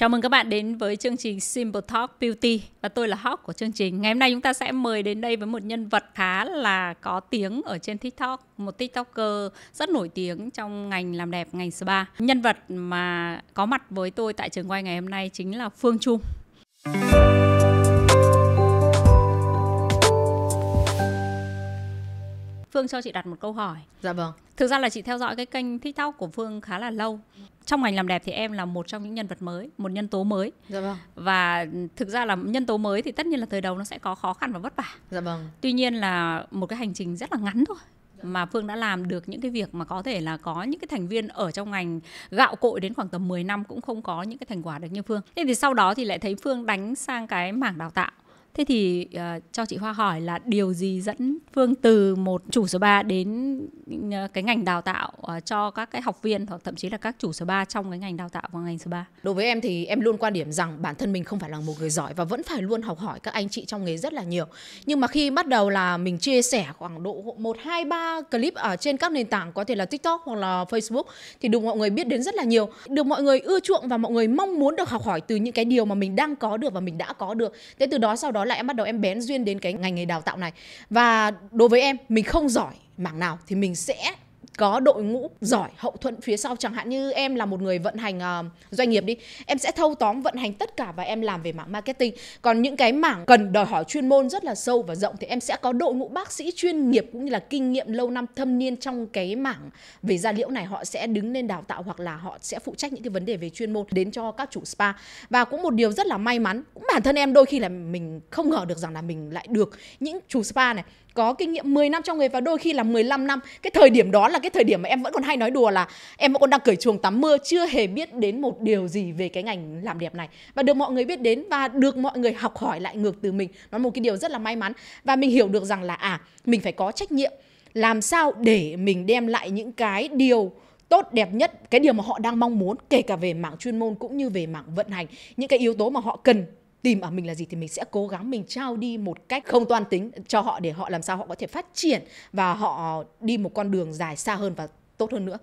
Chào mừng các bạn đến với chương trình Simple Talk Beauty và tôi là Hawk của chương trình. Ngày hôm nay chúng ta sẽ mời đến đây với một nhân vật khá là có tiếng ở trên TikTok, một TikToker rất nổi tiếng trong ngành làm đẹp, ngành spa. Nhân vật mà có mặt với tôi tại trường quay ngày hôm nay chính là Phương Trung. Phương cho chị đặt một câu hỏi. Dạ vâng. Thực ra là chị theo dõi cái kênh TikTok của Phương khá là lâu. Trong ngành làm đẹp thì em là một trong những nhân vật mới, một nhân tố mới. Dạ vâng. Và thực ra là nhân tố mới thì tất nhiên là thời đầu nó sẽ có khó khăn và vất vả. Dạ vâng. Tuy nhiên là một cái hành trình rất là ngắn thôi mà Phương đã làm được những cái việc mà có thể là có những cái thành viên ở trong ngành gạo cội đến khoảng tầm 10 năm cũng không có những cái thành quả được như Phương. Thế thì sau đó thì lại thấy Phương đánh sang cái mảng đào tạo Thế thì uh, cho chị Hoa hỏi là điều gì dẫn Phương từ một chủ số spa đến uh, cái ngành đào tạo uh, cho các cái học viên hoặc thậm chí là các chủ số spa trong cái ngành đào tạo và ngành số spa? Đối với em thì em luôn quan điểm rằng bản thân mình không phải là một người giỏi và vẫn phải luôn học hỏi các anh chị trong nghề rất là nhiều. Nhưng mà khi bắt đầu là mình chia sẻ khoảng độ 1 2 3 clip ở trên các nền tảng có thể là TikTok hoặc là Facebook thì được mọi người biết đến rất là nhiều, được mọi người ưa chuộng và mọi người mong muốn được học hỏi từ những cái điều mà mình đang có được và mình đã có được. Thế từ đó sau đó là em bắt đầu em bén duyên đến cái ngành nghề đào tạo này và đối với em mình không giỏi mảng nào thì mình sẽ có đội ngũ giỏi hậu thuẫn phía sau chẳng hạn như em là một người vận hành uh, doanh nghiệp đi em sẽ thâu tóm vận hành tất cả và em làm về mảng marketing còn những cái mảng cần đòi hỏi chuyên môn rất là sâu và rộng thì em sẽ có đội ngũ bác sĩ chuyên nghiệp cũng như là kinh nghiệm lâu năm thâm niên trong cái mảng về da liễu này họ sẽ đứng lên đào tạo hoặc là họ sẽ phụ trách những cái vấn đề về chuyên môn đến cho các chủ spa và cũng một điều rất là may mắn cũng bản thân em đôi khi là mình không ngờ được rằng là mình lại được những chủ spa này có kinh nghiệm 10 năm trong nghề và đôi khi là 15 năm cái thời điểm đó là cái thời điểm mà em vẫn còn hay nói đùa là em vẫn còn đang cởi chuồng tắm mưa chưa hề biết đến một điều gì về cái ngành làm đẹp này và được mọi người biết đến và được mọi người học hỏi lại ngược từ mình nó là một cái điều rất là may mắn và mình hiểu được rằng là à mình phải có trách nhiệm làm sao để mình đem lại những cái điều tốt đẹp nhất cái điều mà họ đang mong muốn kể cả về mảng chuyên môn cũng như về mảng vận hành những cái yếu tố mà họ cần tìm ở mình là gì thì mình sẽ cố gắng mình trao đi một cách không toan tính cho họ để họ làm sao họ có thể phát triển và họ đi một con đường dài xa hơn và tốt hơn nữa.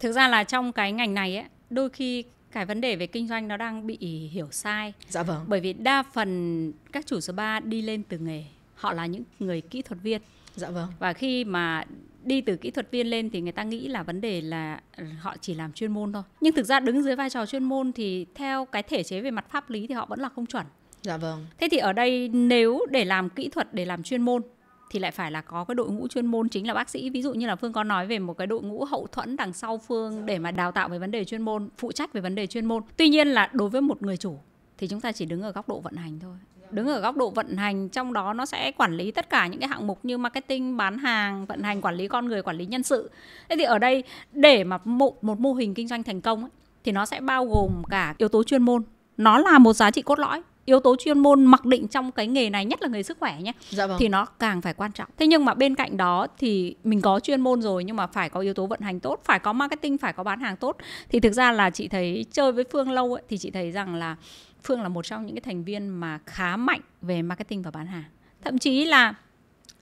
Thực ra là trong cái ngành này ấy, đôi khi cái vấn đề về kinh doanh nó đang bị hiểu sai. Dạ vâng. Bởi vì đa phần các chủ spa đi lên từ nghề, họ là những người kỹ thuật viên. Dạ vâng. Và khi mà đi từ kỹ thuật viên lên thì người ta nghĩ là vấn đề là họ chỉ làm chuyên môn thôi nhưng thực ra đứng dưới vai trò chuyên môn thì theo cái thể chế về mặt pháp lý thì họ vẫn là không chuẩn dạ vâng thế thì ở đây nếu để làm kỹ thuật để làm chuyên môn thì lại phải là có cái đội ngũ chuyên môn chính là bác sĩ ví dụ như là phương có nói về một cái đội ngũ hậu thuẫn đằng sau phương để mà đào tạo về vấn đề chuyên môn phụ trách về vấn đề chuyên môn tuy nhiên là đối với một người chủ thì chúng ta chỉ đứng ở góc độ vận hành thôi đứng ở góc độ vận hành trong đó nó sẽ quản lý tất cả những cái hạng mục như marketing bán hàng vận hành quản lý con người quản lý nhân sự thế thì ở đây để mà một một mô hình kinh doanh thành công ấy, thì nó sẽ bao gồm cả yếu tố chuyên môn nó là một giá trị cốt lõi yếu tố chuyên môn mặc định trong cái nghề này nhất là người sức khỏe nhé dạ vâng. thì nó càng phải quan trọng thế nhưng mà bên cạnh đó thì mình có chuyên môn rồi nhưng mà phải có yếu tố vận hành tốt phải có marketing phải có bán hàng tốt thì thực ra là chị thấy chơi với phương lâu ấy, thì chị thấy rằng là Phương là một trong những cái thành viên mà khá mạnh về marketing và bán hàng. Thậm chí là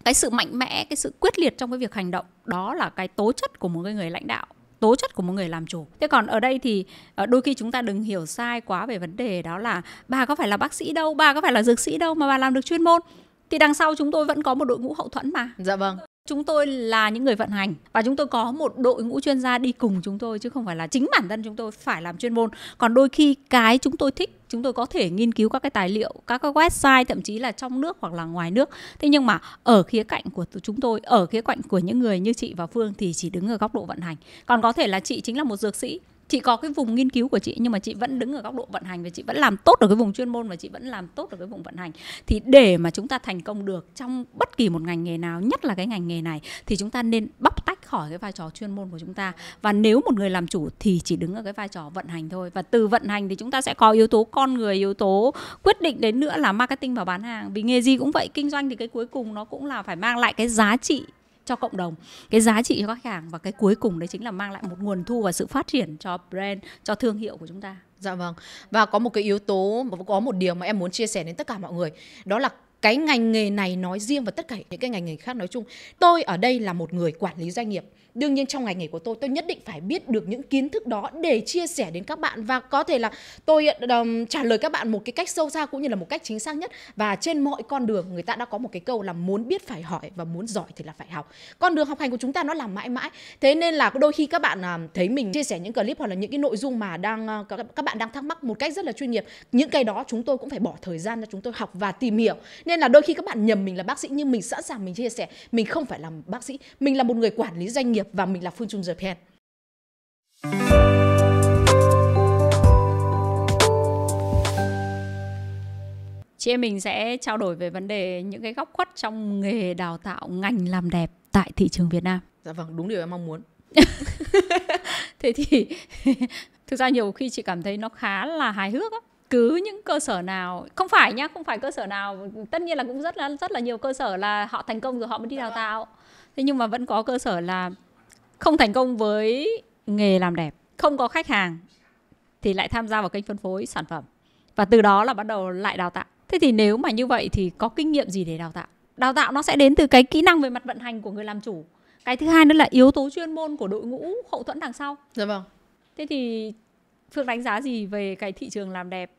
cái sự mạnh mẽ, cái sự quyết liệt trong cái việc hành động đó là cái tố chất của một người lãnh đạo tố chất của một người làm chủ. Thế còn ở đây thì ờ, đôi khi chúng ta đừng hiểu sai quá về vấn đề đó là bà có phải là bác sĩ đâu, bà có phải là dược sĩ đâu mà bà làm được chuyên môn. Thì đằng sau chúng tôi vẫn có một đội ngũ hậu thuẫn mà. Dạ vâng. Chúng tôi là những người vận hành và chúng tôi có một đội ngũ chuyên gia đi cùng chúng tôi chứ không phải là chính bản thân chúng tôi phải làm chuyên môn. Còn đôi khi cái chúng tôi thích chúng tôi có thể nghiên cứu các cái tài liệu các cái website thậm chí là trong nước hoặc là ngoài nước thế nhưng mà ở khía cạnh của chúng tôi ở khía cạnh của những người như chị và phương thì chỉ đứng ở góc độ vận hành còn có thể là chị chính là một dược sĩ chị có cái vùng nghiên cứu của chị nhưng mà chị vẫn đứng ở góc độ vận hành và chị vẫn làm tốt ở cái vùng chuyên môn và chị vẫn làm tốt ở cái vùng vận hành thì để mà chúng ta thành công được trong bất kỳ một ngành nghề nào nhất là cái ngành nghề này thì chúng ta nên bóc tách khỏi cái vai trò chuyên môn của chúng ta và nếu một người làm chủ thì chỉ đứng ở cái vai trò vận hành thôi và từ vận hành thì chúng ta sẽ có yếu tố con người yếu tố quyết định đến nữa là marketing và bán hàng vì nghề gì cũng vậy kinh doanh thì cái cuối cùng nó cũng là phải mang lại cái giá trị cho cộng đồng cái giá trị cho khách hàng và cái cuối cùng đấy chính là mang lại một nguồn thu và sự phát triển cho brand cho thương hiệu của chúng ta dạ vâng và có một cái yếu tố có một điều mà em muốn chia sẻ đến tất cả mọi người đó là cái ngành nghề này nói riêng và tất cả những cái ngành nghề khác nói chung tôi ở đây là một người quản lý doanh nghiệp đương nhiên trong ngành nghề của tôi tôi nhất định phải biết được những kiến thức đó để chia sẻ đến các bạn và có thể là tôi um, trả lời các bạn một cái cách sâu xa cũng như là một cách chính xác nhất và trên mọi con đường người ta đã có một cái câu là muốn biết phải hỏi và muốn giỏi thì là phải học con đường học hành của chúng ta nó là mãi mãi thế nên là đôi khi các bạn um, thấy mình chia sẻ những clip hoặc là những cái nội dung mà đang uh, các bạn đang thắc mắc một cách rất là chuyên nghiệp những cái đó chúng tôi cũng phải bỏ thời gian cho chúng tôi học và tìm hiểu nên là đôi khi các bạn nhầm mình là bác sĩ nhưng mình sẵn sàng mình chia sẻ mình không phải là bác sĩ mình là một người quản lý doanh nghiệp nghiệp và mình là Phương Trung Japan. Chị em mình sẽ trao đổi về vấn đề những cái góc khuất trong nghề đào tạo ngành làm đẹp tại thị trường Việt Nam. Dạ vâng, đúng điều em mong muốn. Thế thì thực ra nhiều khi chị cảm thấy nó khá là hài hước á cứ những cơ sở nào không phải nhá không phải cơ sở nào tất nhiên là cũng rất là rất là nhiều cơ sở là họ thành công rồi họ mới đi đào dạ vâng. tạo thế nhưng mà vẫn có cơ sở là không thành công với nghề làm đẹp không có khách hàng thì lại tham gia vào kênh phân phối sản phẩm và từ đó là bắt đầu lại đào tạo thế thì nếu mà như vậy thì có kinh nghiệm gì để đào tạo đào tạo nó sẽ đến từ cái kỹ năng về mặt vận hành của người làm chủ cái thứ hai nữa là yếu tố chuyên môn của đội ngũ hậu thuẫn đằng sau dạ vâng thế thì phương đánh giá gì về cái thị trường làm đẹp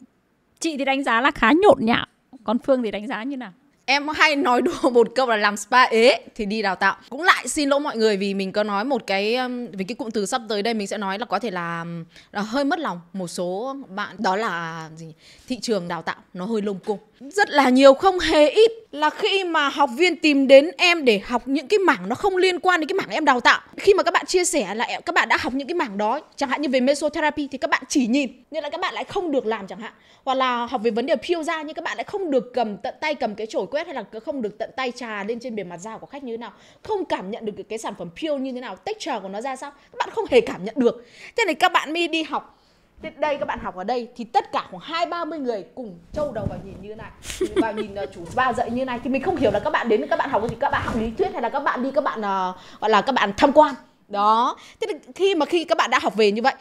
chị thì đánh giá là khá nhộn nhạo còn phương thì đánh giá như nào em hay nói đùa một câu là làm spa ế thì đi đào tạo cũng lại xin lỗi mọi người vì mình có nói một cái um, vì cái cụm từ sắp tới đây mình sẽ nói là có thể là, um, là hơi mất lòng một số bạn đó là gì thị trường đào tạo nó hơi lung cung rất là nhiều không hề ít là khi mà học viên tìm đến em để học những cái mảng nó không liên quan đến cái mảng em đào tạo khi mà các bạn chia sẻ là các bạn đã học những cái mảng đó chẳng hạn như về mesotherapy thì các bạn chỉ nhìn nhưng là các bạn lại không được làm chẳng hạn hoặc là học về vấn đề peel da nhưng các bạn lại không được cầm tận tay cầm cái chổi quét hay là không được tận tay trà lên trên bề mặt da của khách như thế nào không cảm nhận được cái sản phẩm peel như thế nào texture của nó ra sao các bạn không hề cảm nhận được thế này các bạn mới đi học Thế đây các bạn học ở đây thì tất cả khoảng hai ba mươi người cùng trâu đầu vào nhìn như thế này và nhìn chủ ba dạy như thế này thì mình không hiểu là các bạn đến các bạn học cái gì các bạn học lý thuyết hay là các bạn đi các bạn uh, gọi là các bạn tham quan đó thế thì khi mà khi các bạn đã học về như vậy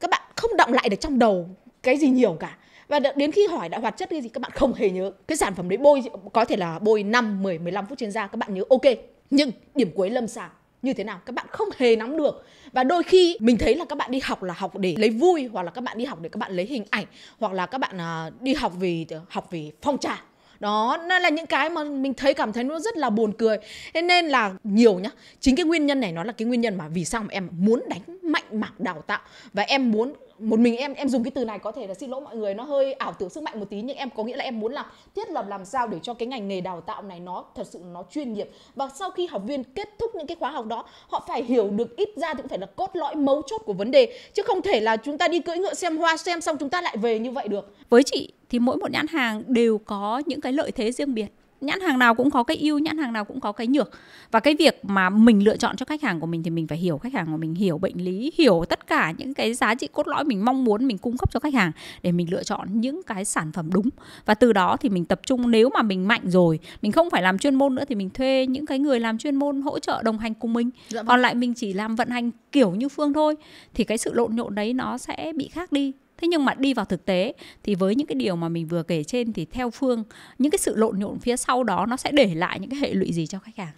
các bạn không động lại được trong đầu cái gì nhiều cả và đến khi hỏi đã hoạt chất cái gì các bạn không hề nhớ cái sản phẩm đấy bôi có thể là bôi 5, 10, 15 phút trên da các bạn nhớ ok nhưng điểm cuối lâm sàng như thế nào các bạn không hề nắm được và đôi khi mình thấy là các bạn đi học là học để lấy vui hoặc là các bạn đi học để các bạn lấy hình ảnh hoặc là các bạn à, đi học vì học vì phong trào đó nên là những cái mà mình thấy cảm thấy nó rất là buồn cười thế nên là nhiều nhá chính cái nguyên nhân này nó là cái nguyên nhân mà vì sao mà em muốn đánh mạnh mảng đào tạo và em muốn một mình em em dùng cái từ này có thể là xin lỗi mọi người nó hơi ảo tưởng sức mạnh một tí nhưng em có nghĩa là em muốn làm thiết lập làm sao để cho cái ngành nghề đào tạo này nó thật sự nó chuyên nghiệp và sau khi học viên kết thúc những cái khóa học đó họ phải hiểu được ít ra thì cũng phải là cốt lõi mấu chốt của vấn đề chứ không thể là chúng ta đi cưỡi ngựa xem hoa xem xong chúng ta lại về như vậy được với chị thì mỗi một nhãn hàng đều có những cái lợi thế riêng biệt nhãn hàng nào cũng có cái ưu nhãn hàng nào cũng có cái nhược và cái việc mà mình lựa chọn cho khách hàng của mình thì mình phải hiểu khách hàng của mình hiểu bệnh lý hiểu tất cả những cái giá trị cốt lõi mình mong muốn mình cung cấp cho khách hàng để mình lựa chọn những cái sản phẩm đúng và từ đó thì mình tập trung nếu mà mình mạnh rồi mình không phải làm chuyên môn nữa thì mình thuê những cái người làm chuyên môn hỗ trợ đồng hành cùng mình dạ vâng. còn lại mình chỉ làm vận hành kiểu như phương thôi thì cái sự lộn nhộn đấy nó sẽ bị khác đi thế nhưng mà đi vào thực tế thì với những cái điều mà mình vừa kể trên thì theo phương những cái sự lộn nhộn phía sau đó nó sẽ để lại những cái hệ lụy gì cho khách hàng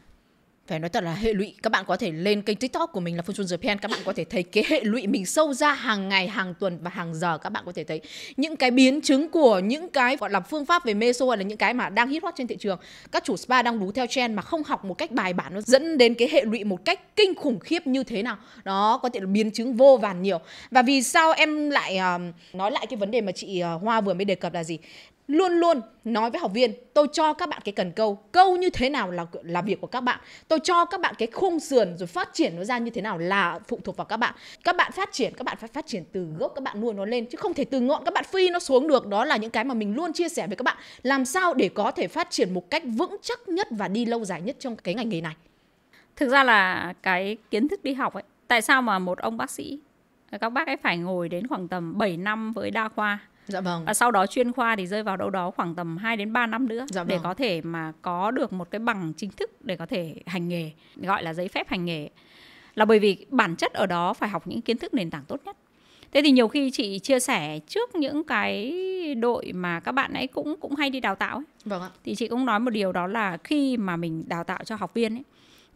phải nói thật là hệ lụy các bạn có thể lên kênh tiktok của mình là phương Funchun Japan các bạn có thể thấy cái hệ lụy mình sâu ra hàng ngày hàng tuần và hàng giờ các bạn có thể thấy những cái biến chứng của những cái gọi là phương pháp về meso hay là những cái mà đang hit hot trên thị trường các chủ spa đang đú theo trend mà không học một cách bài bản nó dẫn đến cái hệ lụy một cách kinh khủng khiếp như thế nào đó có thể là biến chứng vô vàn nhiều và vì sao em lại uh, nói lại cái vấn đề mà chị uh, Hoa vừa mới đề cập là gì luôn luôn nói với học viên tôi cho các bạn cái cần câu câu như thế nào là là việc của các bạn tôi cho các bạn cái khung sườn rồi phát triển nó ra như thế nào là phụ thuộc vào các bạn các bạn phát triển các bạn phải phát triển từ gốc các bạn nuôi nó lên chứ không thể từ ngọn các bạn phi nó xuống được đó là những cái mà mình luôn chia sẻ với các bạn làm sao để có thể phát triển một cách vững chắc nhất và đi lâu dài nhất trong cái ngành nghề này thực ra là cái kiến thức đi học ấy tại sao mà một ông bác sĩ các bác ấy phải ngồi đến khoảng tầm 7 năm với đa khoa Dạ vâng. Và sau đó chuyên khoa thì rơi vào đâu đó khoảng tầm 2 đến 3 năm nữa dạ vâng. để có thể mà có được một cái bằng chính thức để có thể hành nghề, gọi là giấy phép hành nghề. Là bởi vì bản chất ở đó phải học những kiến thức nền tảng tốt nhất. Thế thì nhiều khi chị chia sẻ trước những cái đội mà các bạn ấy cũng cũng hay đi đào tạo ấy. Vâng ạ. Thì chị cũng nói một điều đó là khi mà mình đào tạo cho học viên ấy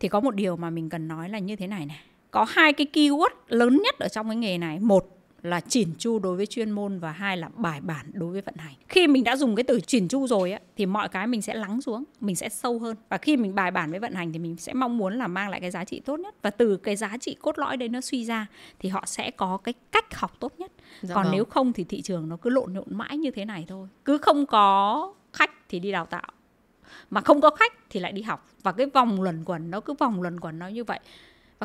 thì có một điều mà mình cần nói là như thế này này. Có hai cái keyword lớn nhất ở trong cái nghề này. Một là chỉn chu đối với chuyên môn và hai là bài bản đối với vận hành khi mình đã dùng cái từ chỉn chu rồi á thì mọi cái mình sẽ lắng xuống mình sẽ sâu hơn và khi mình bài bản với vận hành thì mình sẽ mong muốn là mang lại cái giá trị tốt nhất và từ cái giá trị cốt lõi đấy nó suy ra thì họ sẽ có cái cách học tốt nhất dạ còn vâng. nếu không thì thị trường nó cứ lộn nhộn mãi như thế này thôi cứ không có khách thì đi đào tạo mà không có khách thì lại đi học và cái vòng luẩn quẩn nó cứ vòng luẩn quẩn nó như vậy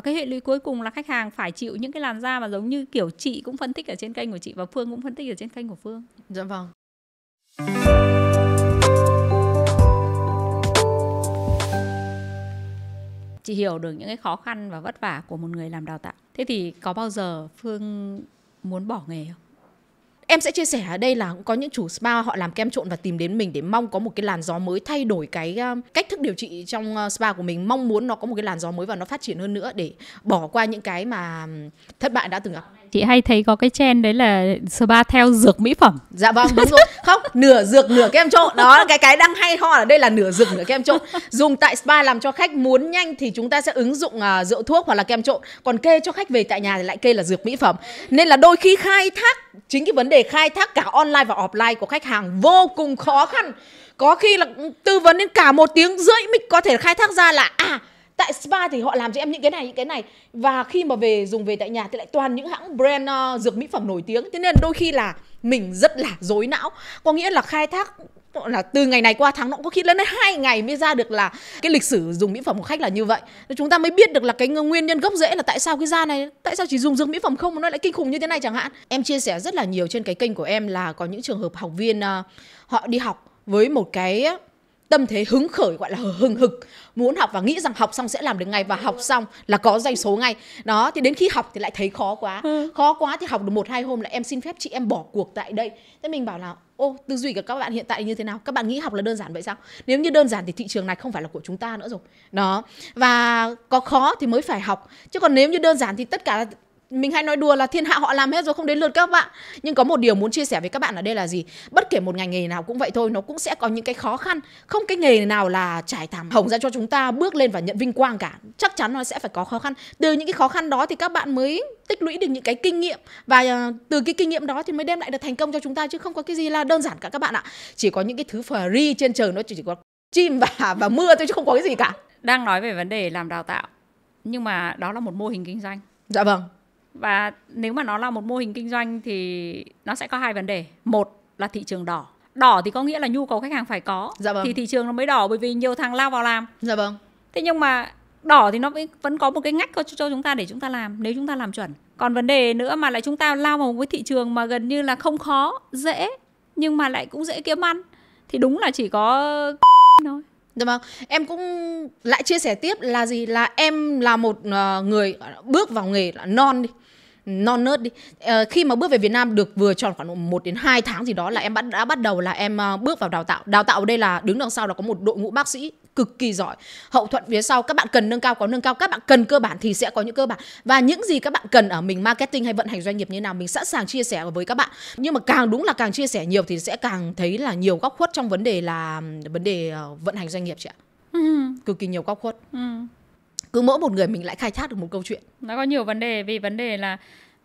và cái hệ lụy cuối cùng là khách hàng phải chịu những cái làn da mà giống như kiểu chị cũng phân tích ở trên kênh của chị và phương cũng phân tích ở trên kênh của phương dạ vâng chị hiểu được những cái khó khăn và vất vả của một người làm đào tạo thế thì có bao giờ phương muốn bỏ nghề không em sẽ chia sẻ ở đây là cũng có những chủ spa họ làm kem trộn và tìm đến mình để mong có một cái làn gió mới thay đổi cái um, cách thức điều trị trong uh, spa của mình mong muốn nó có một cái làn gió mới và nó phát triển hơn nữa để bỏ qua những cái mà um, thất bại đã từng gặp chị hay thấy có cái trend đấy là spa theo dược mỹ phẩm dạ vâng đúng rồi không nửa dược nửa kem trộn đó cái cái đang hay ho là đây là nửa dược nửa kem trộn dùng tại spa làm cho khách muốn nhanh thì chúng ta sẽ ứng dụng uh, rượu thuốc hoặc là kem trộn còn kê cho khách về tại nhà thì lại kê là dược mỹ phẩm nên là đôi khi khai thác chính cái vấn đề khai thác cả online và offline của khách hàng vô cùng khó khăn có khi là tư vấn đến cả một tiếng rưỡi mới có thể khai thác ra là à tại spa thì họ làm cho em những cái này những cái này và khi mà về dùng về tại nhà thì lại toàn những hãng brand uh, dược mỹ phẩm nổi tiếng thế nên đôi khi là mình rất là dối não có nghĩa là khai thác là từ ngày này qua tháng nọ có khi lên đến hai ngày mới ra được là cái lịch sử dùng mỹ phẩm của khách là như vậy chúng ta mới biết được là cái nguyên nhân gốc rễ là tại sao cái da này tại sao chỉ dùng dược mỹ phẩm không mà nó lại kinh khủng như thế này chẳng hạn em chia sẻ rất là nhiều trên cái kênh của em là có những trường hợp học viên ờ, họ đi học với một cái tâm thế hứng khởi gọi là hừng hực muốn học và nghĩ rằng học xong sẽ làm được ngay và học xong là có doanh số ngay đó thì đến khi học thì lại thấy khó quá ừ. khó quá thì học được một hai hôm là em xin phép chị em bỏ cuộc tại đây thế mình bảo là ô tư duy của các bạn hiện tại như thế nào các bạn nghĩ học là đơn giản vậy sao nếu như đơn giản thì thị trường này không phải là của chúng ta nữa rồi đó và có khó thì mới phải học chứ còn nếu như đơn giản thì tất cả mình hay nói đùa là thiên hạ họ làm hết rồi không đến lượt các bạn nhưng có một điều muốn chia sẻ với các bạn ở đây là gì bất kể một ngành nghề nào cũng vậy thôi nó cũng sẽ có những cái khó khăn không cái nghề nào là trải thảm hồng ra cho chúng ta bước lên và nhận vinh quang cả chắc chắn nó sẽ phải có khó khăn từ những cái khó khăn đó thì các bạn mới tích lũy được những cái kinh nghiệm và ờ, từ cái kinh nghiệm đó thì mới đem lại được thành công cho chúng ta chứ không có cái gì là đơn giản cả các bạn ạ chỉ có những cái thứ phờ ri trên trời nó chỉ có chim và và mưa thôi chứ không có cái gì cả đang nói về vấn đề làm đào tạo nhưng mà đó là một mô hình kinh doanh dạ vâng và nếu mà nó là một mô hình kinh doanh thì nó sẽ có hai vấn đề một là thị trường đỏ đỏ thì có nghĩa là nhu cầu khách hàng phải có dạ vâng. thì thị trường nó mới đỏ bởi vì nhiều thằng lao vào làm dạ vâng thế nhưng mà đỏ thì nó vẫn có một cái ngách cho, cho chúng ta để chúng ta làm nếu chúng ta làm chuẩn còn vấn đề nữa mà lại chúng ta lao vào một cái thị trường mà gần như là không khó dễ nhưng mà lại cũng dễ kiếm ăn thì đúng là chỉ có thôi được không? Em cũng lại chia sẻ tiếp là gì là em là một ờ, người ờ, bước vào nghề là non đi non nớt đi à, khi mà bước về Việt Nam được vừa tròn khoảng 1 đến 2 tháng gì đó là em bắt đã bắt đầu là em ờ, bước vào đào tạo đào tạo ở đây là đứng đằng sau là có một đội ngũ bác sĩ cực kỳ giỏi hậu thuận phía sau các bạn cần nâng cao có nâng cao các bạn cần cơ bản thì sẽ có những cơ bản và những gì các bạn cần ở mình marketing hay vận hành doanh nghiệp như nào mình sẵn sàng chia sẻ với các bạn nhưng mà càng đúng là càng chia sẻ nhiều thì sẽ càng thấy là nhiều góc khuất trong vấn đề là vấn đề ờ, vận hành doanh nghiệp chị ạ ừ. cực kỳ nhiều góc khuất ừ cứ mỗi một người mình lại khai thác được một câu chuyện nó có nhiều vấn đề vì vấn đề là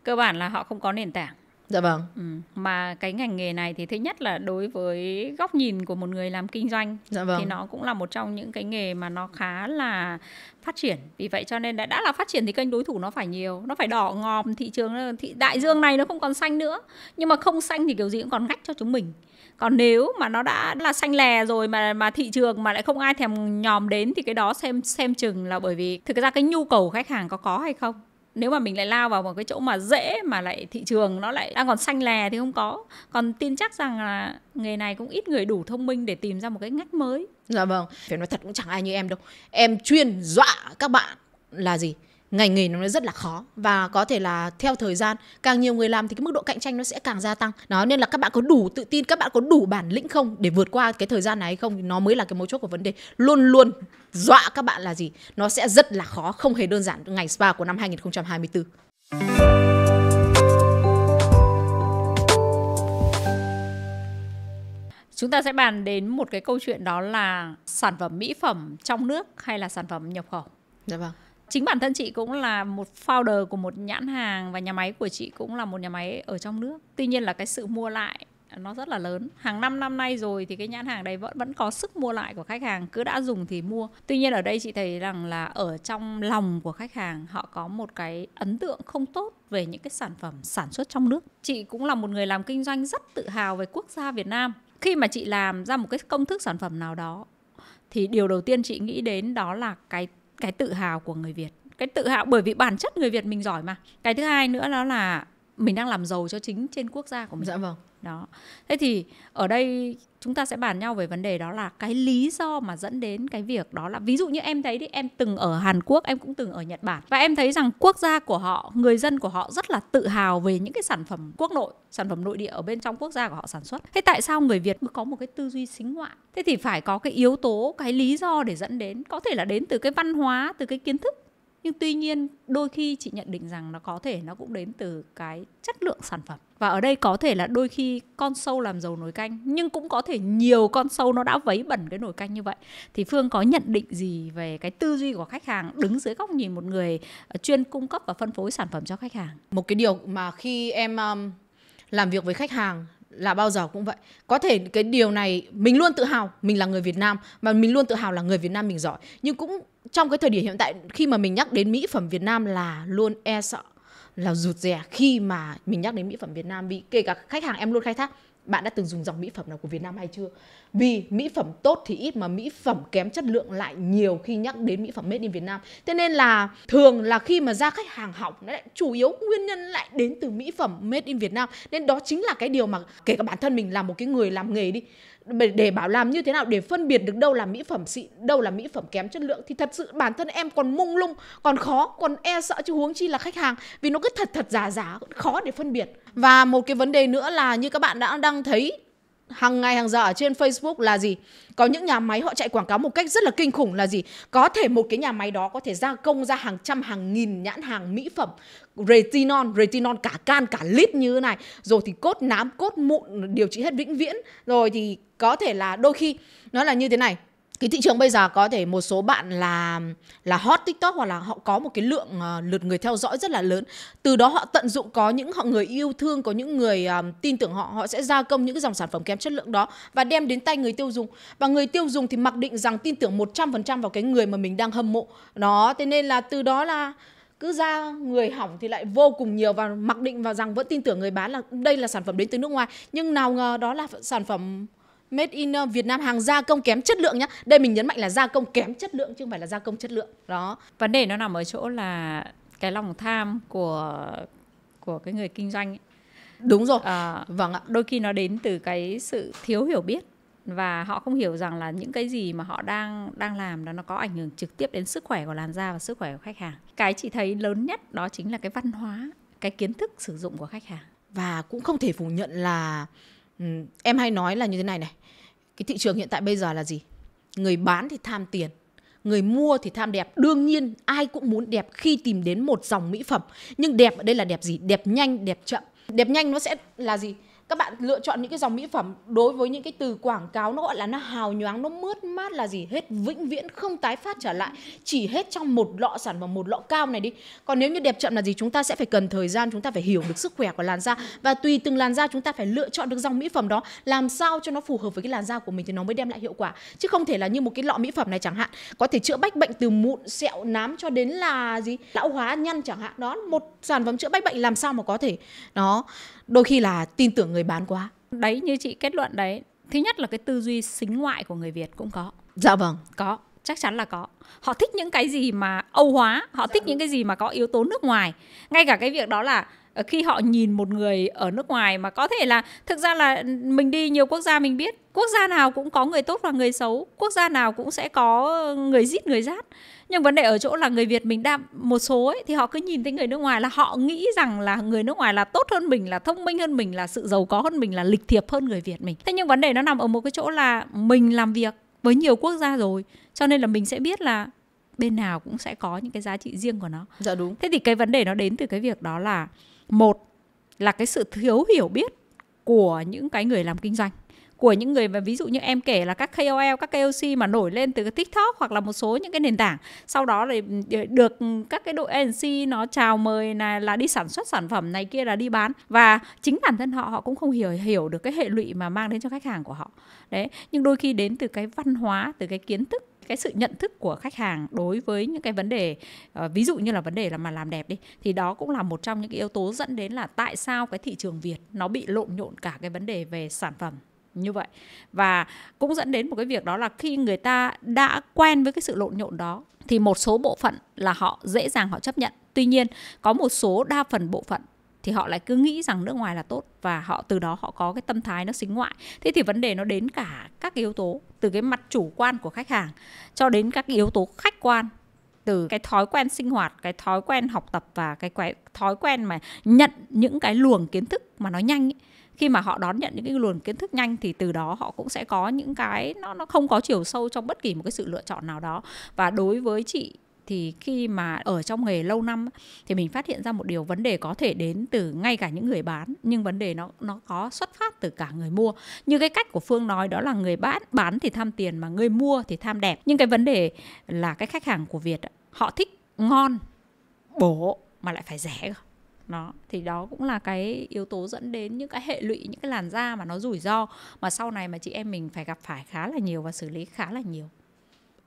cơ bản là họ không có nền tảng dạ vâng ừ. mà cái ngành nghề này thì thứ nhất là đối với góc nhìn của một người làm kinh doanh dạ vâng. thì nó cũng là một trong những cái nghề mà nó khá là phát triển vì vậy cho nên đã, đã là phát triển thì kênh đối thủ nó phải nhiều nó phải đỏ ngòm thị trường thị đại dương này nó không còn xanh nữa nhưng mà không xanh thì kiểu gì cũng còn ngách cho chúng mình còn nếu mà nó đã là xanh lè rồi mà mà thị trường mà lại không ai thèm nhòm đến thì cái đó xem xem chừng là bởi vì thực ra cái nhu cầu khách hàng có có hay không nếu mà mình lại lao vào một cái chỗ mà dễ mà lại thị trường nó lại đang còn xanh lè thì không có còn tin chắc rằng là nghề này cũng ít người đủ thông minh để tìm ra một cái ngách mới dạ vâng phải nói thật cũng chẳng ai như em đâu em chuyên dọa các bạn là gì ngành nghề nó rất là khó và có thể là theo thời gian càng nhiều người làm thì cái mức độ cạnh tranh nó sẽ càng gia tăng đó nên là các bạn có đủ tự tin các bạn có đủ bản lĩnh không để vượt qua cái thời gian này hay không nó mới là cái mấu chốt của vấn đề luôn luôn dọa các bạn là gì nó sẽ rất là khó không hề đơn giản ngành spa của năm 2024 Chúng ta sẽ bàn đến một cái câu chuyện đó là sản phẩm mỹ phẩm trong nước hay là sản phẩm nhập khẩu. Dạ vâng chính bản thân chị cũng là một founder của một nhãn hàng và nhà máy của chị cũng là một nhà máy ở trong nước tuy nhiên là cái sự mua lại nó rất là lớn hàng năm năm nay rồi thì cái nhãn hàng đấy vẫn vẫn có sức mua lại của khách hàng cứ đã dùng thì mua tuy nhiên ở đây chị thấy rằng là ở trong lòng của khách hàng họ có một cái ấn tượng không tốt về những cái sản phẩm sản xuất trong nước chị cũng là một người làm kinh doanh rất tự hào về quốc gia việt nam khi mà chị làm ra một cái công thức sản phẩm nào đó thì điều đầu tiên chị nghĩ đến đó là cái cái tự hào của người Việt cái tự hào bởi vì bản chất người Việt mình giỏi mà cái thứ hai nữa đó là mình đang làm giàu cho chính trên quốc gia của mình dạ vâng đó thế thì ở đây chúng ta sẽ bàn nhau về vấn đề đó là cái lý do mà dẫn đến cái việc đó là ví dụ như em thấy đi em từng ở Hàn Quốc em cũng từng ở Nhật Bản và em thấy rằng quốc gia của họ người dân của họ rất là tự hào về những cái sản phẩm quốc nội sản phẩm nội địa ở bên trong quốc gia của họ sản xuất thế tại sao người Việt cứ có một cái tư duy xính ngoại thế thì phải có cái yếu tố cái lý do để dẫn đến có thể là đến từ cái văn hóa từ cái kiến thức nhưng tuy nhiên đôi khi chị nhận định rằng nó có thể nó cũng đến từ cái chất lượng sản phẩm và ở đây có thể là đôi khi con sâu làm dầu nồi canh nhưng cũng có thể nhiều con sâu nó đã vấy bẩn cái nồi canh như vậy thì phương có nhận định gì về cái tư duy của khách hàng đứng dưới góc nhìn một người ờ, chuyên cung cấp và phân phối sản phẩm cho khách hàng một cái điều mà khi em um, làm việc với khách hàng là bao giờ cũng vậy có thể cái điều này mình luôn tự hào mình là người Việt Nam mà mình luôn tự hào là người Việt Nam mình giỏi nhưng cũng trong cái thời điểm hiện tại khi mà mình nhắc đến mỹ phẩm Việt Nam là luôn e sợ là rụt rè khi mà mình nhắc đến mỹ phẩm Việt Nam vì kể cả khách hàng em luôn khai thác bạn đã từng dùng dòng mỹ phẩm nào của Việt Nam hay chưa? Vì mỹ phẩm tốt thì ít mà mỹ phẩm kém chất lượng lại nhiều khi nhắc đến mỹ phẩm made in Việt Nam. Thế nên là thường là khi mà ra khách hàng hỏng lại chủ yếu nguyên nhân lại đến từ mỹ phẩm made in Việt Nam. Nên đó chính là cái điều mà kể cả bản thân mình là một cái người làm nghề đi để bảo làm như thế nào để phân biệt được đâu là mỹ phẩm xịn đâu là mỹ phẩm kém chất lượng thì thật sự bản thân em còn mung lung còn khó còn e sợ chứ huống chi là khách hàng vì nó cứ thật thật giả giả khó để phân biệt và một cái vấn đề nữa là như các bạn đã đang thấy hàng ngày hàng giờ ở trên Facebook là gì? Có những nhà máy họ chạy quảng cáo một cách rất là kinh khủng là gì? Có thể một cái nhà máy đó có thể gia công ra hàng trăm hàng nghìn nhãn hàng mỹ phẩm retinol, retinol cả can cả lít như thế này, rồi thì cốt nám, cốt mụn điều trị hết vĩnh viễn, rồi thì có thể là đôi khi nó là như thế này, cái thị trường bây giờ có thể một số bạn là là hot tiktok hoặc là họ có một cái lượng uh, lượt người theo dõi rất là lớn từ đó họ tận dụng có những họ người yêu thương có những người um, tin tưởng họ họ sẽ gia công những cái dòng sản phẩm kém chất lượng đó và đem đến tay người tiêu dùng và người tiêu dùng thì mặc định rằng tin tưởng 100% vào cái người mà mình đang hâm mộ đó thế nên là từ đó là cứ ra người hỏng thì lại vô cùng nhiều và mặc định vào rằng vẫn tin tưởng người bán là đây là sản phẩm đến từ nước ngoài nhưng nào ngờ đó là sản phẩm made in uh, Việt Nam hàng gia công kém chất lượng nhá. Đây mình nhấn mạnh là gia công kém chất lượng chứ không phải là gia công chất lượng. Đó. Vấn đề nó nằm ở chỗ là cái lòng tham của của cái người kinh doanh ấy. Đúng rồi. À, vâng ạ. Đôi khi nó đến từ cái sự thiếu hiểu biết và họ không hiểu rằng là những cái gì mà họ đang đang làm đó nó có ảnh hưởng trực tiếp đến sức khỏe của làn da và sức khỏe của khách hàng. Cái chị thấy lớn nhất đó chính là cái văn hóa, cái kiến thức sử dụng của khách hàng. Và cũng không thể phủ nhận là Ừ, em hay nói là như thế này này cái thị trường hiện tại bây giờ là gì người bán thì tham tiền người mua thì tham đẹp đương nhiên ai cũng muốn đẹp khi tìm đến một dòng mỹ phẩm nhưng đẹp ở đây là đẹp gì đẹp nhanh đẹp chậm đẹp nhanh nó sẽ là gì các bạn lựa chọn những cái dòng mỹ phẩm đối với những cái từ quảng cáo nó gọi là nó hào nhoáng nó mướt mát là gì hết vĩnh viễn không tái phát trở lại chỉ hết trong một lọ sản phẩm một lọ cao này đi còn nếu như đẹp chậm là gì chúng ta sẽ phải cần thời gian chúng ta phải hiểu được sức khỏe của làn da và tùy từng làn da chúng ta phải lựa chọn được dòng mỹ phẩm đó làm sao cho nó phù hợp với cái làn da của mình thì nó mới đem lại hiệu quả chứ không thể là như một cái lọ mỹ phẩm này chẳng hạn có thể chữa bách bệnh từ mụn sẹo nám cho đến là gì lão hóa nhăn chẳng hạn đó một sản phẩm chữa bách bệnh làm sao mà có thể đó đôi khi là tin tưởng người bán quá đấy như chị kết luận đấy thứ nhất là cái tư duy xính ngoại của người việt cũng có dạ vâng có chắc chắn là có họ thích những cái gì mà âu hóa họ dạ thích đúng. những vâng. cái gì mà có yếu tố nước ngoài ngay cả cái việc đó là Ờ, khi họ nhìn một người ở nước ngoài mà có thể là thực ra là ừ, mình đi nhiều quốc gia mình biết quốc gia nào cũng có người tốt và người xấu quốc gia nào cũng sẽ có người giết người rát nhưng vấn đề ở chỗ là người việt mình đa một số ấy, thì họ cứ nhìn thấy người nước ngoài là họ nghĩ rằng là người nước ngoài là tốt hơn mình là thông minh hơn mình là sự giàu có hơn mình là lịch thiệp hơn người việt mình thế nhưng vấn đề nó nằm ở một cái chỗ là mình làm việc với nhiều quốc gia rồi cho nên là mình sẽ biết là bên nào cũng sẽ có những cái giá trị riêng của nó dạ đúng thế thì cái vấn đề nó đến từ cái việc đó là một là cái sự thiếu hiểu biết của những cái người làm kinh doanh của những người mà ví dụ như em kể là các KOL, các KOC mà nổi lên từ cái TikTok hoặc là một số những cái nền tảng. Sau đó thì được các cái đội nc nó chào mời là là đi sản xuất sản phẩm này kia là đi bán và chính bản thân họ họ cũng không hiểu hiểu được cái hệ lụy mà mang đến cho khách hàng của họ. Đấy, nhưng đôi khi đến từ cái văn hóa, từ cái kiến thức cái sự nhận thức của khách hàng đối với những cái vấn đề uh, ví dụ như là vấn đề là mà làm đẹp đi thì đó cũng là một trong những cái yếu tố dẫn đến là tại sao cái thị trường Việt nó bị lộn nhộn cả cái vấn đề về sản phẩm như vậy và cũng dẫn đến một cái việc đó là khi người ta đã quen với cái sự lộn nhộn đó thì một số bộ phận là họ dễ dàng họ chấp nhận tuy nhiên có một số đa phần bộ phận thì họ lại cứ nghĩ rằng nước ngoài là tốt và họ từ đó họ có cái tâm thái nó xính ngoại thế thì vấn đề nó đến cả các yếu tố từ cái mặt chủ quan của khách hàng cho đến các yếu tố khách quan từ cái thói quen sinh hoạt cái thói quen học tập và cái thói quen mà nhận những cái luồng kiến thức mà nó nhanh ấy. khi mà họ đón nhận những cái luồng kiến thức nhanh thì từ đó họ cũng sẽ có những cái nó nó không có chiều sâu trong bất kỳ một cái sự lựa chọn nào đó và đối với chị thì khi mà ở trong nghề lâu năm thì mình phát hiện ra một điều vấn đề có thể đến từ ngay cả những người bán nhưng vấn đề nó nó có xuất phát từ cả người mua như cái cách của phương nói đó là người bán bán thì tham tiền mà người mua thì tham đẹp nhưng cái vấn đề là cái khách hàng của việt họ thích ngon bổ mà lại phải rẻ nó thì đó cũng là cái yếu tố dẫn đến những cái hệ lụy những cái làn da mà nó rủi ro mà sau này mà chị em mình phải gặp phải khá là nhiều và xử lý khá là nhiều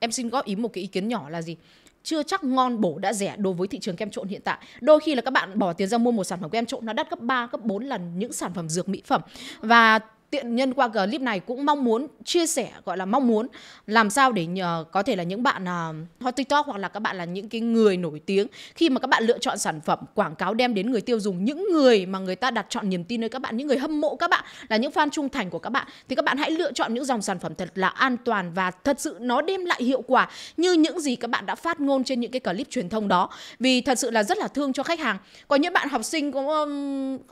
em xin góp ý một cái ý kiến nhỏ là gì chưa chắc ngon bổ đã rẻ đối với thị trường kem trộn hiện tại. Đôi khi là các bạn bỏ tiền ra mua một sản phẩm kem trộn nó đắt gấp 3, gấp 4 lần những sản phẩm dược mỹ phẩm. Và tiện nhân qua clip này cũng mong muốn chia sẻ gọi là mong muốn làm sao để nhờ có thể là những bạn uh, hot tiktok hoặc là các bạn là những cái người nổi tiếng khi mà các bạn lựa chọn sản phẩm quảng cáo đem đến người tiêu dùng những người mà người ta đặt chọn niềm tin nơi các bạn những người hâm mộ các bạn là những fan trung thành của các bạn thì các bạn hãy lựa chọn những dòng sản phẩm thật là an toàn và thật sự nó đem lại hiệu quả như những gì các bạn đã phát ngôn trên những cái clip truyền thông đó vì thật sự là rất là thương cho khách hàng có những bạn học sinh có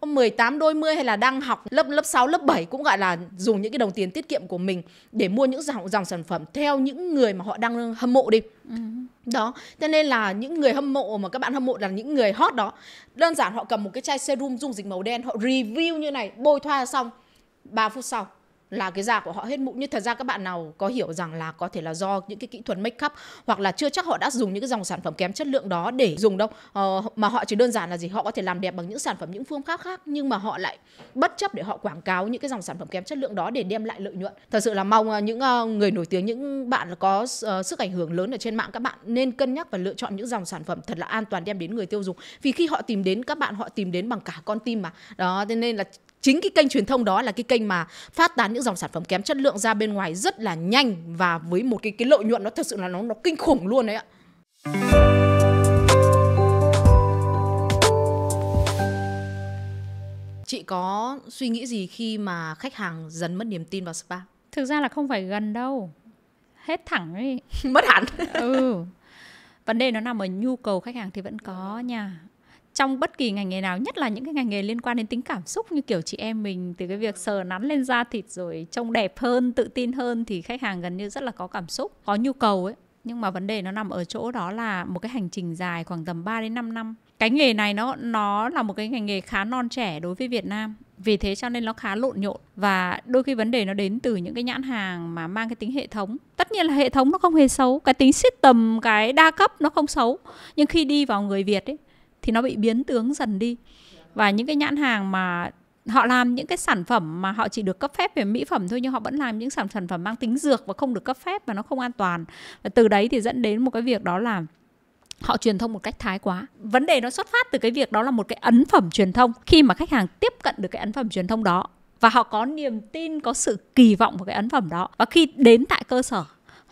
có 18 đôi mươi hay là đang học lớp lớp 6 lớp 7 cũng gọi là dùng những cái đồng tiền tiết kiệm của mình để mua những dòng dòng sản phẩm theo những người mà họ đang hâm mộ đi ừ. đó cho nên là những người hâm mộ mà các bạn hâm mộ là những người hot đó đơn giản họ cầm một cái chai serum dung dịch màu đen họ review như này bôi thoa xong 3 phút sau là cái da của họ hết mụn nhưng thật ra các bạn nào có hiểu rằng là có thể là do những cái kỹ thuật make up hoặc là chưa chắc họ đã dùng những cái dòng sản phẩm kém chất lượng đó để dùng đâu ờ, mà họ chỉ đơn giản là gì họ có thể làm đẹp bằng những sản phẩm những phương pháp khác nhưng mà họ lại bất chấp để họ quảng cáo những cái dòng sản phẩm kém chất lượng đó để đem lại lợi nhuận thật sự là mong ờ, những ờ, người nổi tiếng những bạn có ờ, sức ảnh hưởng lớn ở trên mạng các bạn nên cân nhắc và lựa chọn những dòng sản phẩm thật là an toàn đem đến người tiêu dùng vì khi họ tìm đến các bạn họ tìm đến bằng cả con tim mà đó nên là chính cái kênh truyền thông đó là cái kênh mà phát tán những dòng sản phẩm kém chất lượng ra bên ngoài rất là nhanh và với một cái cái lợi nhuận nó thật sự là nó nó kinh khủng luôn đấy ạ. Chị có suy nghĩ gì khi mà khách hàng dần mất niềm tin vào spa? Thực ra là không phải gần đâu. Hết thẳng ấy. mất hẳn. ừ. Vấn đề nó nằm ở nhu cầu khách hàng thì vẫn có nha trong bất kỳ ngành nghề nào nhất là những cái ngành nghề liên quan đến tính cảm xúc như kiểu chị em mình từ cái việc sờ nắn lên da thịt rồi trông đẹp hơn tự tin hơn thì khách hàng gần như rất là có cảm xúc có nhu cầu ấy nhưng mà vấn đề nó nằm ở chỗ đó là một cái hành trình dài khoảng tầm 3 đến 5 năm cái nghề này nó nó là một cái ngành nghề khá non trẻ đối với Việt Nam vì thế cho nên nó khá lộn nhộn và đôi khi vấn đề nó đến từ những cái nhãn hàng mà mang cái tính hệ thống tất nhiên là hệ thống nó không hề xấu cái tính system cái đa cấp nó không xấu nhưng khi đi vào người Việt ấy thì nó bị biến tướng dần đi và những cái nhãn hàng mà họ làm những cái sản phẩm mà họ chỉ được cấp phép về mỹ phẩm thôi nhưng họ vẫn làm những sản sản phẩm mang tính dược và không được cấp phép và nó không an toàn và từ đấy thì dẫn đến một cái việc đó là họ truyền thông một cách thái quá vấn đề nó xuất phát từ cái việc đó là một cái ấn phẩm truyền thông khi mà khách hàng tiếp cận được cái ấn phẩm truyền thông đó và họ có niềm tin có sự kỳ vọng vào cái ấn phẩm đó và khi đến tại cơ sở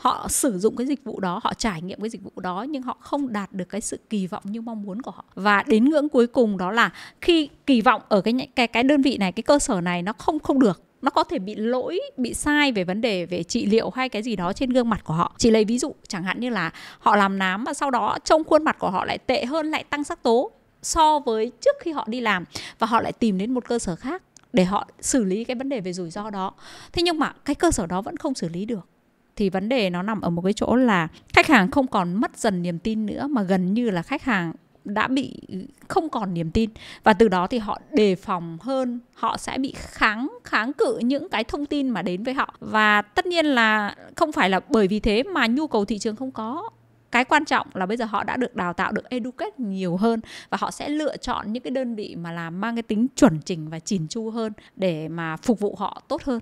họ sử dụng cái dịch vụ đó họ trải nghiệm cái dịch vụ đó nhưng họ không đạt được cái sự kỳ vọng như mong muốn của họ và đến ngưỡng cuối cùng đó là khi kỳ vọng ở cái cái cái đơn vị này cái cơ sở này nó không không được nó có thể bị lỗi bị sai về vấn đề về trị liệu hay cái gì đó trên gương mặt của họ chỉ lấy ví dụ chẳng hạn như là họ làm nám mà sau đó trông khuôn mặt của họ lại tệ hơn lại tăng sắc tố so với trước khi họ đi làm và họ lại tìm đến một cơ sở khác để họ xử lý cái vấn đề về rủi ro đó thế nhưng mà cái cơ sở đó vẫn không xử lý được thì vấn đề nó nằm ở một cái chỗ là khách hàng không còn mất dần niềm tin nữa mà gần như là khách hàng đã bị không còn niềm tin và từ đó thì họ đề phòng hơn họ sẽ bị kháng kháng cự những cái thông tin mà đến với họ và tất nhiên là không phải là bởi vì thế mà nhu cầu thị trường không có cái quan trọng là bây giờ họ đã được đào tạo được educate nhiều hơn và họ sẽ lựa chọn những cái đơn vị mà làm mang cái tính chuẩn chỉnh và chỉn chu hơn để mà phục vụ họ tốt hơn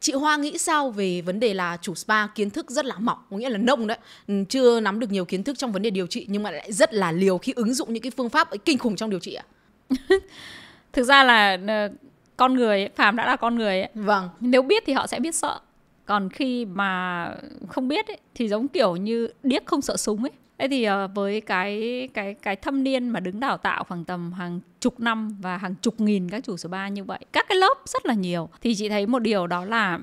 chị Hoa nghĩ sao về vấn đề là chủ spa kiến thức rất là mỏng, có nghĩa là nông đấy, ừ, chưa nắm được nhiều kiến thức trong vấn đề điều trị nhưng mà lại rất là liều khi ứng dụng những cái phương pháp ấy kinh khủng trong điều trị ạ? À? Thực ra là ờ, con người ấy, phàm đã là con người ấy. Vâng. Nếu biết thì họ sẽ biết sợ. Còn khi mà không biết ấy, thì giống kiểu như điếc không sợ súng ấy thế thì ờ, với cái cái cái thâm niên mà đứng đào tạo khoảng tầm hàng chục năm và hàng chục nghìn các chủ số spa như vậy các cái lớp rất là nhiều thì chị thấy một điều đó là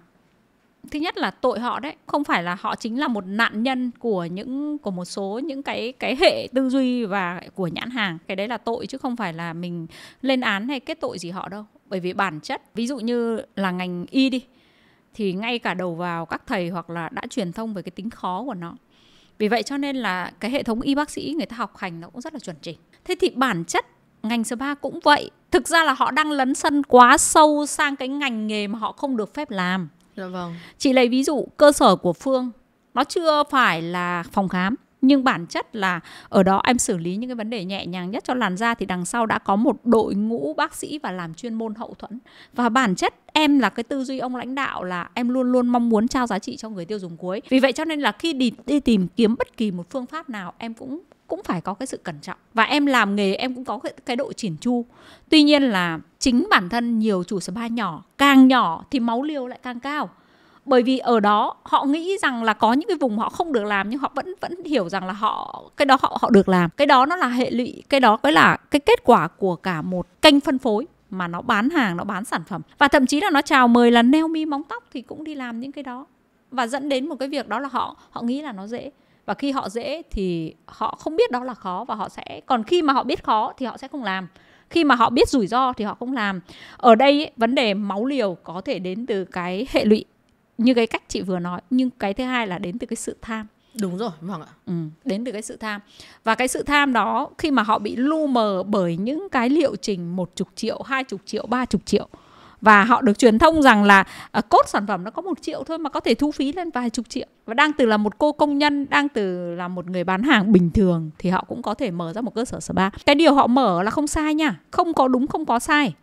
thứ nhất là tội họ đấy không phải là họ chính là một nạn nhân của những của một số những cái cái hệ tư duy và của nhãn hàng cái đấy là tội chứ không phải là mình lên án hay kết tội gì họ đâu bởi vì bản chất ví dụ như là ngành y đi thì ngay cả đầu vào các thầy hoặc là đã truyền thông về cái tính khó của nó vì vậy cho nên là cái hệ thống y bác sĩ người ta học hành nó cũng rất là chuẩn chỉnh thế thì bản chất ngành spa cũng vậy thực ra là họ đang lấn sân quá sâu sang cái ngành nghề mà họ không được phép làm dạ vâng chị lấy ví dụ cơ sở của phương nó chưa phải là phòng khám nhưng bản chất là ở đó em xử lý những cái vấn đề nhẹ nhàng nhất cho làn da thì đằng sau đã có một đội ngũ bác sĩ và làm chuyên môn hậu thuẫn và bản chất em là cái tư duy ông lãnh đạo là em luôn luôn mong muốn trao giá trị cho người tiêu dùng cuối vì vậy cho nên là khi đi, đi tìm kiếm bất kỳ một phương pháp nào em cũng cũng phải có cái sự cẩn trọng và em làm nghề em cũng có cái, cái độ chỉn chu tuy nhiên là chính bản thân nhiều chủ spa nhỏ càng nhỏ thì máu liều lại càng cao bởi vì ở đó họ nghĩ rằng là có những cái vùng họ không được làm nhưng họ vẫn vẫn hiểu rằng là họ cái đó họ họ được làm cái đó nó là hệ lụy cái đó mới là cái kết quả của cả một kênh phân phối mà nó bán hàng nó bán sản phẩm và thậm chí là nó chào mời là nail mi móng tóc thì cũng đi làm những cái đó và dẫn đến một cái việc đó là họ họ nghĩ là nó dễ và khi họ dễ thì họ không biết đó là khó và họ sẽ còn khi mà họ biết khó thì họ sẽ không làm khi mà họ biết rủi ro thì họ không làm ở đây ấy, vấn đề máu liều có thể đến từ cái hệ lụy như cái cách chị vừa nói nhưng cái thứ hai là đến từ cái sự tham đúng rồi vâng ạ ừ, đến từ cái sự tham và cái sự tham đó khi mà họ bị lu mờ bởi những cái liệu trình một chục triệu hai chục triệu ba chục triệu và họ được truyền thông rằng là à, cốt sản phẩm nó có một triệu thôi mà có thể thu phí lên vài chục triệu và đang từ là một cô công nhân đang từ là một người bán hàng bình thường thì họ cũng có thể mở ra một cơ sở spa cái điều họ mở là không sai nha không có đúng không có sai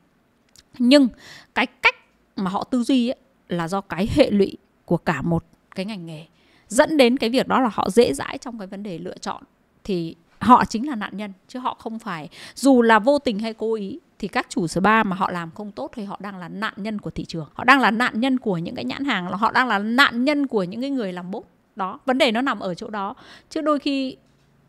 nhưng cái cách mà họ tư duy ấy, là do cái hệ lụy của cả một cái ngành nghề dẫn đến cái việc đó là họ dễ dãi trong cái vấn đề lựa chọn thì họ chính là nạn nhân chứ họ không phải dù là vô tình hay cố ý thì các chủ spa mà họ làm không tốt thì họ đang là nạn nhân của thị trường họ đang là nạn nhân của những cái nhãn hàng họ đang là nạn nhân của những cái người làm bốc đó vấn đề nó nằm ở chỗ đó chứ đôi khi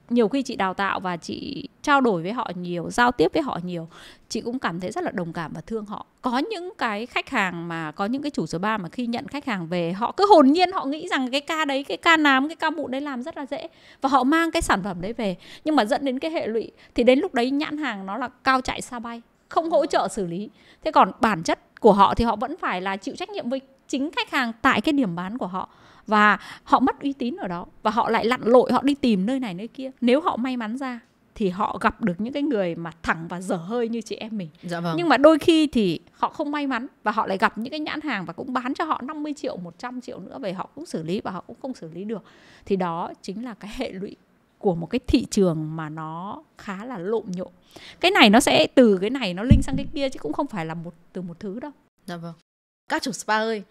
nhiều khi chị đào tạo và chị trao đổi với họ nhiều giao tiếp với họ nhiều chị cũng cảm thấy rất là đồng cảm và thương họ có những cái khách hàng mà có những cái chủ số 3 mà khi nhận khách hàng về họ cứ hồn nhiên họ nghĩ rằng cái ca đấy cái ca nám cái ca mụn đấy làm rất là dễ và họ mang cái sản phẩm đấy về nhưng mà dẫn đến cái hệ lụy thì đến lúc đấy nhãn hàng nó là cao chạy xa bay không hỗ trợ xử lý thế còn bản chất của họ thì họ vẫn phải là chịu trách nhiệm với chính khách hàng tại cái điểm bán của họ và họ mất uy tín ở đó và họ lại lặn lội họ đi tìm nơi này nơi kia nếu họ may mắn ra thì họ gặp được những cái người mà thẳng và dở hơi như chị em mình. Dạ vâng. Nhưng mà đôi khi thì họ không may mắn và họ lại gặp những cái nhãn hàng và cũng bán cho họ 50 triệu, 100 triệu nữa về họ cũng xử lý và họ cũng không xử lý được. Thì đó chính là cái hệ lụy của một cái thị trường mà nó khá là lộn nhộn. Cái này nó sẽ từ cái này nó linh sang cái kia chứ cũng không phải là một từ một thứ đâu. Dạ vâng các chủ spa ơi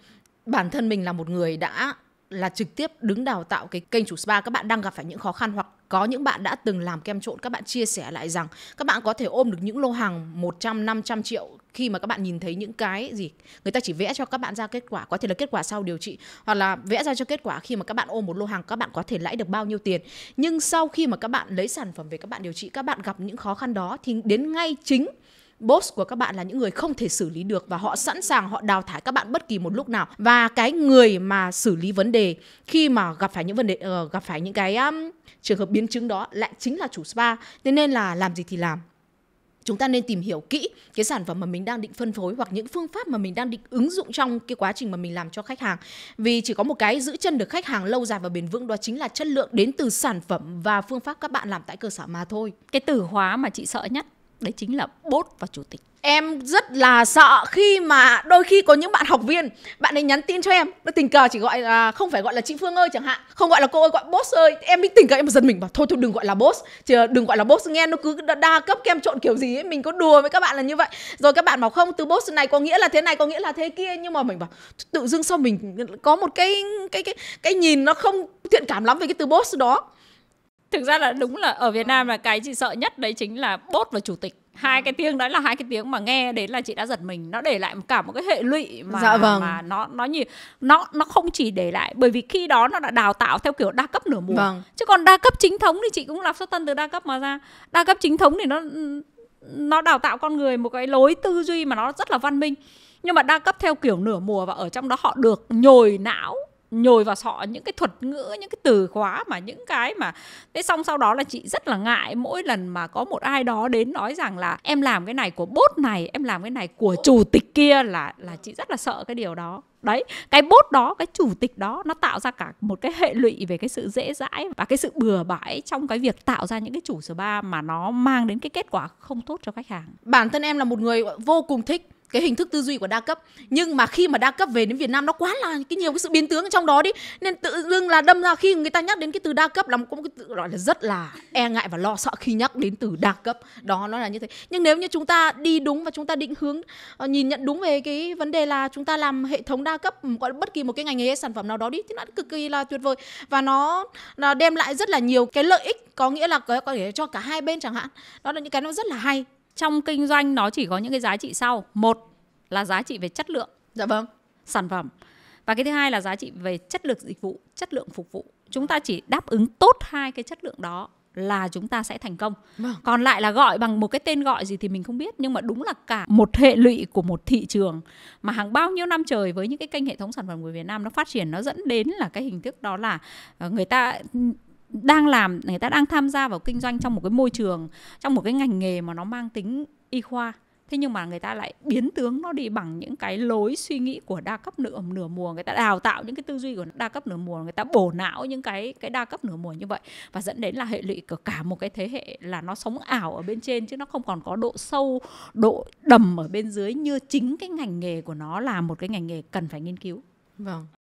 bản thân mình là một người đã là trực tiếp đứng đào tạo cái kênh chủ spa các bạn đang gặp phải những khó khăn hoặc có những bạn đã từng làm kem trộn các bạn chia sẻ lại rằng các bạn có thể ôm được những lô hàng 100 500 triệu khi mà các bạn nhìn thấy những cái gì người ta chỉ vẽ cho các bạn ra kết quả có thể là kết quả sau điều trị hoặc là vẽ ra cho kết quả khi mà các bạn ôm một lô hàng các bạn có thể lãi được bao nhiêu tiền nhưng sau khi mà các bạn lấy sản phẩm về các bạn điều trị các bạn gặp những khó khăn đó thì đến ngay chính boss của các bạn là những người không thể xử lý được và họ sẵn sàng họ đào thải các bạn bất kỳ một lúc nào và cái người mà xử lý vấn đề khi mà gặp phải những vấn đề uh, gặp phải những cái um, trường hợp biến chứng đó lại chính là chủ spa thế nên là làm gì thì làm chúng ta nên tìm hiểu kỹ cái sản phẩm mà mình đang định phân phối hoặc những phương pháp mà mình đang định ứng dụng trong cái quá trình mà mình làm cho khách hàng vì chỉ có một cái giữ chân được khách hàng lâu dài và bền vững đó chính là chất lượng đến từ sản phẩm và phương pháp các bạn làm tại cơ sở mà thôi cái từ khóa mà chị sợ nhất đấy chính là bốt và chủ tịch em rất là sợ khi mà đôi khi có những bạn học viên bạn ấy nhắn tin cho em nó tình cờ chỉ gọi là không phải gọi là chị phương ơi chẳng hạn không gọi là cô ơi gọi boss ơi em mới tình cờ em giật mình bảo thôi thôi đừng gọi là boss chứ đừng gọi là boss nghe nó cứ đa cấp kem trộn kiểu gì ấy mình có đùa với các bạn là như vậy rồi các bạn bảo không từ boss này có nghĩa là thế này có nghĩa là thế kia nhưng mà mình bảo tự dưng sao mình có một cái cái cái cái nhìn nó không thiện cảm lắm về cái từ boss đó thực ra là đúng là ở Việt Nam ừ. là cái chị sợ nhất đấy chính là bốt và chủ tịch hai ừ. cái tiếng đó là hai cái tiếng mà nghe đến là chị đã giật mình nó để lại cả một cái hệ lụy mà dạ vâng. mà nó nó như nó nó không chỉ để lại bởi vì khi đó nó đã đào tạo theo kiểu đa cấp nửa mùa vâng. chứ còn đa cấp chính thống thì chị cũng làm xuất thân từ đa cấp mà ra đa cấp chính thống thì nó nó đào tạo con người một cái lối tư duy mà nó rất là văn minh nhưng mà đa cấp theo kiểu nửa mùa và ở trong đó họ được nhồi não nhồi vào sọ những cái thuật ngữ những cái từ khóa mà những cái mà thế xong sau đó là chị rất là ngại mỗi lần mà có một ai đó đến nói rằng là em làm cái này của bốt này em làm cái này của chủ tịch kia là là chị rất là sợ cái điều đó đấy cái bốt đó cái chủ tịch đó nó tạo ra cả một cái hệ lụy về cái sự dễ dãi và cái sự bừa bãi trong cái việc tạo ra những cái chủ spa mà nó mang đến cái kết quả không tốt cho khách hàng bản thân em là một người vô cùng thích cái hình thức tư duy của đa cấp nhưng mà khi mà đa cấp về đến Việt Nam nó quá là cái nhiều cái sự biến tướng trong đó đi nên tự dưng là đâm ra khi người ta nhắc đến cái từ đa cấp là một cái gọi là rất là e ngại và lo sợ khi nhắc đến từ đa cấp đó nó là như thế nhưng nếu như chúng ta đi đúng và chúng ta định hướng ờ, nhìn nhận đúng về cái vấn đề là chúng ta làm hệ thống đa cấp gọi bất kỳ một cái ngành nghề sản phẩm nào đó đi thì nó cực kỳ là tuyệt vời và nó, nó đem lại rất là nhiều cái lợi ích có nghĩa là có, có thể cho cả hai bên chẳng hạn đó là những cái nó rất là hay trong kinh doanh nó chỉ có những cái giá trị sau một là giá trị về chất lượng dạ vâng sản phẩm và cái thứ hai là giá trị về chất lượng dịch vụ chất lượng phục vụ chúng ta chỉ đáp ứng tốt hai cái chất lượng đó là chúng ta sẽ thành công vâng. còn lại là gọi bằng một cái tên gọi gì thì mình không biết nhưng mà đúng là cả một hệ lụy của một thị trường mà hàng bao nhiêu năm trời với những cái kênh hệ thống sản phẩm của Việt Nam nó phát triển nó dẫn đến là cái hình thức đó là ờ, người ta đang làm người ta đang tham gia vào kinh doanh trong một cái môi trường trong một cái ngành nghề mà nó mang tính y khoa thế nhưng mà người ta lại biến tướng nó đi bằng những cái lối suy nghĩ của đa cấp nửa nửa mùa người ta đào tạo những cái tư duy của đa cấp nửa mùa người ta bổ não những cái cái đa cấp nửa mùa như vậy và dẫn đến là hệ lụy của cả một cái thế hệ là nó sống ảo ở bên trên chứ nó không còn có độ sâu độ đầm ở bên dưới như chính cái ngành nghề của nó là một cái ngành nghề cần phải nghiên cứu vâng